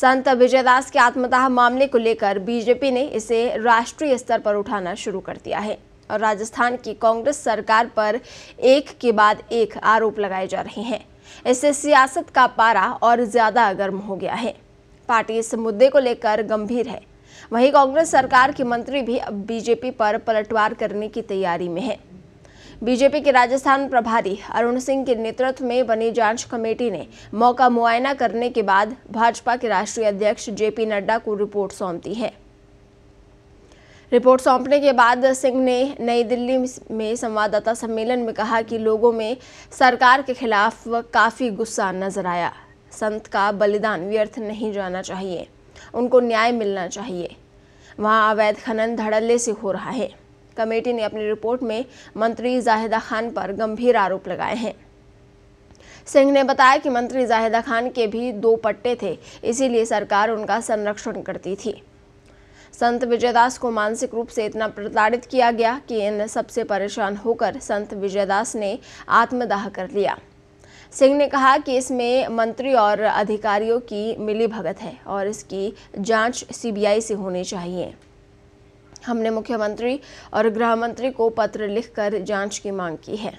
संत विजयदास के आत्मदाह मामले को लेकर बीजेपी ने इसे राष्ट्रीय स्तर पर उठाना शुरू कर दिया है और राजस्थान की कांग्रेस सरकार पर एक के बाद एक आरोप लगाए जा रहे हैं इससे सियासत का पारा और ज्यादा गर्म हो गया है पार्टी इस मुद्दे को लेकर गंभीर है वहीं कांग्रेस सरकार के मंत्री भी अब बीजेपी पर पलटवार करने की तैयारी में है बीजेपी के राजस्थान प्रभारी अरुण सिंह के नेतृत्व में बनी जांच कमेटी ने मौका मुआयना करने के बाद भाजपा के राष्ट्रीय अध्यक्ष जेपी नड्डा को रिपोर्ट सौंपती है रिपोर्ट सौंपने के बाद सिंह ने नई दिल्ली में संवाददाता सम्मेलन में कहा कि लोगों में सरकार के खिलाफ काफ़ी गुस्सा नजर आया संत का बलिदान व्यर्थ नहीं जाना चाहिए उनको न्याय मिलना चाहिए वहां अवैध खनन धड़ल्ले से हो रहा है कमेटी ने अपनी रिपोर्ट में मंत्री जाहिदा खान पर गंभीर आरोप लगाए हैं सिंह ने बताया कि मंत्री जाहिदा खान के भी दो पट्टे थे इसीलिए सरकार उनका संरक्षण करती थी संत विजयदास को मानसिक रूप से इतना प्रताड़ित किया गया कि इन सबसे परेशान होकर संत विजयदास ने आत्मदाह कर लिया सिंह ने कहा कि इसमें मंत्री और अधिकारियों की मिलीभगत है और इसकी जांच सीबीआई से होनी चाहिए हमने मुख्यमंत्री और गृह मंत्री को पत्र लिखकर जांच की मांग की है